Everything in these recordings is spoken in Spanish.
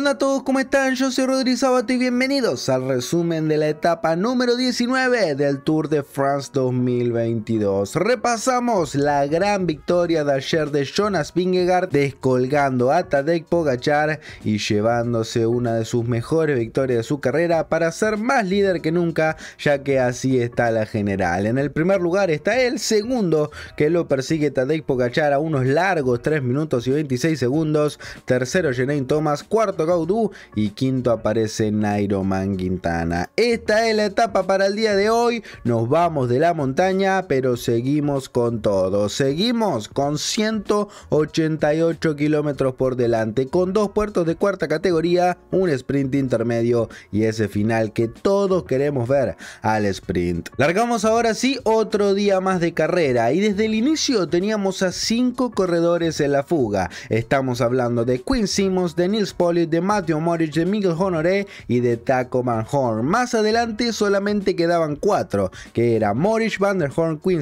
onda a todos? ¿Cómo están? Yo soy Rodríguez Sabato y bienvenidos al resumen de la etapa número 19 del Tour de France 2022. Repasamos la gran victoria de ayer de Jonas Vingegaard descolgando a Tadej Pogachar y llevándose una de sus mejores victorias de su carrera para ser más líder que nunca, ya que así está la general. En el primer lugar está el segundo que lo persigue Tadej Pogachar a unos largos 3 minutos y 26 segundos. Tercero Geraint Thomas, cuarto y quinto aparece Nairo Quintana. Esta es la etapa para el día de hoy, nos vamos de la montaña, pero seguimos con todo. Seguimos con 188 kilómetros por delante, con dos puertos de cuarta categoría, un sprint intermedio y ese final que todos queremos ver al sprint. Largamos ahora sí otro día más de carrera y desde el inicio teníamos a cinco corredores en la fuga. Estamos hablando de Quinn Simons, de Nils Pollitt, de de Morris de Miguel Honoré y de Taco Horn. Más adelante solamente quedaban cuatro, que eran Morich, Van der Horn, Quinn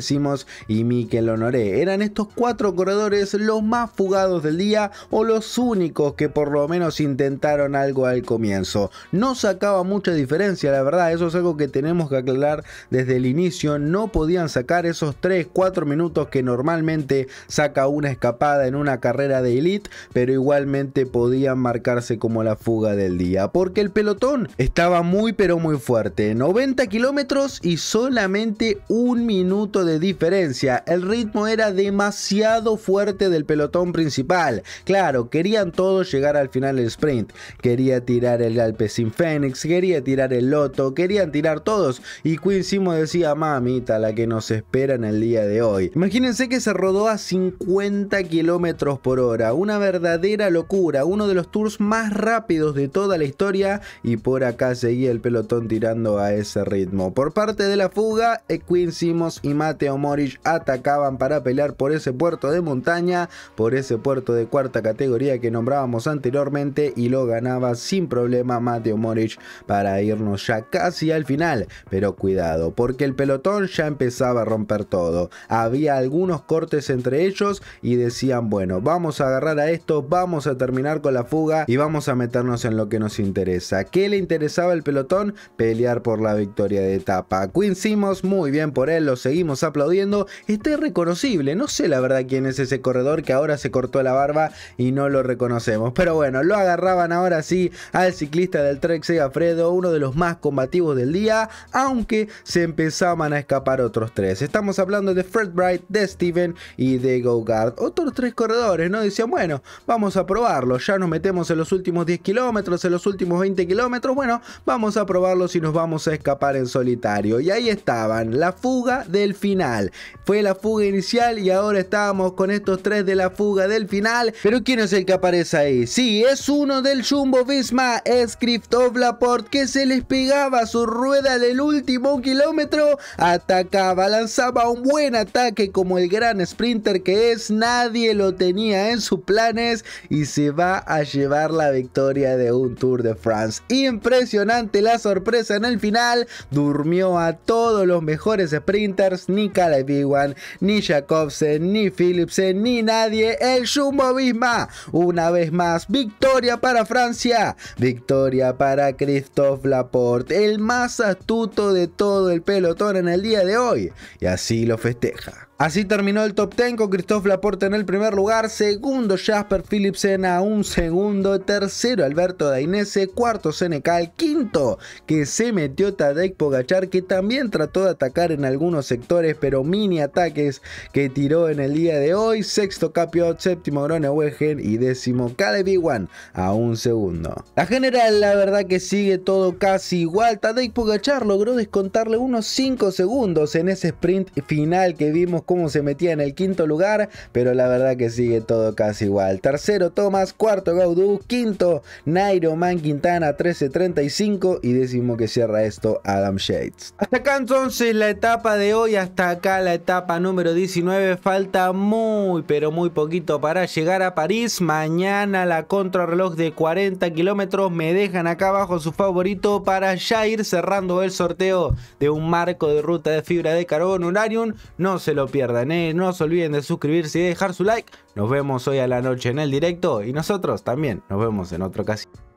y Mikel Honoré. Eran estos cuatro corredores los más fugados del día o los únicos que por lo menos intentaron algo al comienzo. No sacaba mucha diferencia, la verdad, eso es algo que tenemos que aclarar desde el inicio. No podían sacar esos 3, 4 minutos que normalmente saca una escapada en una carrera de elite, pero igualmente podían marcarse como la fuga del día, porque el pelotón estaba muy pero muy fuerte, 90 kilómetros y solamente un minuto de diferencia, el ritmo era demasiado fuerte del pelotón principal, claro, querían todos llegar al final del sprint, quería tirar el Sin Fénix, quería tirar el Loto, querían tirar todos, y quincy Simo decía, mamita, la que nos espera en el día de hoy. Imagínense que se rodó a 50 kilómetros por hora, una verdadera locura, uno de los tours más rápidos de toda la historia y por acá seguía el pelotón tirando a ese ritmo. Por parte de la fuga, eh, Quinn Simos y Mateo Morich atacaban para pelear por ese puerto de montaña, por ese puerto de cuarta categoría que nombrábamos anteriormente y lo ganaba sin problema Mateo Morich para irnos ya casi al final. Pero cuidado, porque el pelotón ya empezaba a romper todo. Había algunos cortes entre ellos y decían, bueno, vamos a agarrar a esto, vamos a terminar con la fuga y vamos a meternos en lo que nos interesa. ¿Qué le interesaba el pelotón? Pelear por la victoria de etapa. Quinn muy bien por él, lo seguimos aplaudiendo. Está irreconocible, no sé la verdad quién es ese corredor que ahora se cortó la barba y no lo reconocemos. Pero bueno, lo agarraban ahora sí al ciclista del Trek Segafredo, uno de los más combativos del día, aunque se empezaban a escapar otros tres. Estamos hablando de Fred Bright, de Steven y de Gogard. Otros tres corredores, ¿no? Decían, bueno, vamos a probarlo, ya nos metemos en los últimos 10 kilómetros, en los últimos 20 kilómetros, bueno, vamos a probarlo si nos vamos a escapar en solitario. Y ahí estaban, la fuga del final. Fue la fuga inicial y ahora estábamos con estos tres de la fuga del final. Pero ¿quién es el que aparece ahí? Sí, es uno del Jumbo Bisma, es of Laporte, que se les pegaba su rueda del último kilómetro, atacaba, lanzaba un buen ataque como el gran sprinter que es, nadie lo tenía en sus planes y se va a llevar la victoria de un Tour de France. Impresionante la sorpresa en el final, durmió a todos los mejores sprinters, ni Caleb Ewan, ni Jacobsen, ni Philipsen, ni nadie, el Jumbo Visma. Una vez más, victoria para Francia, victoria para Christophe Laporte, el más astuto de todo el pelotón en el día de hoy, y así lo festeja. Así terminó el top 10 con Christophe Laporte en el primer lugar, segundo Jasper Philipsen a un segundo, tercero Alberto Dainese, cuarto Senecal, quinto que se metió Tadek Pogachar que también trató de atacar en algunos sectores pero mini ataques que tiró en el día de hoy, sexto Capiot, séptimo Wegen y décimo Caleb a un segundo. La general la verdad que sigue todo casi igual, Tadek Pogachar logró descontarle unos 5 segundos en ese sprint final que vimos Cómo se metía en el quinto lugar, pero la verdad que sigue todo casi igual. Tercero Thomas, cuarto Gaudú, quinto Nairo Quintana 13.35 y décimo que cierra esto Adam Shades. Hasta acá entonces la etapa de hoy, hasta acá la etapa número 19, falta muy pero muy poquito para llegar a París. Mañana la contrarreloj de 40 kilómetros me dejan acá abajo su favorito para ya ir cerrando el sorteo de un marco de ruta de fibra de carbono Uranium. No se lo pierdan eh. No se olviden de suscribirse y dejar su like. Nos vemos hoy a la noche en el directo y nosotros también nos vemos en otra ocasión.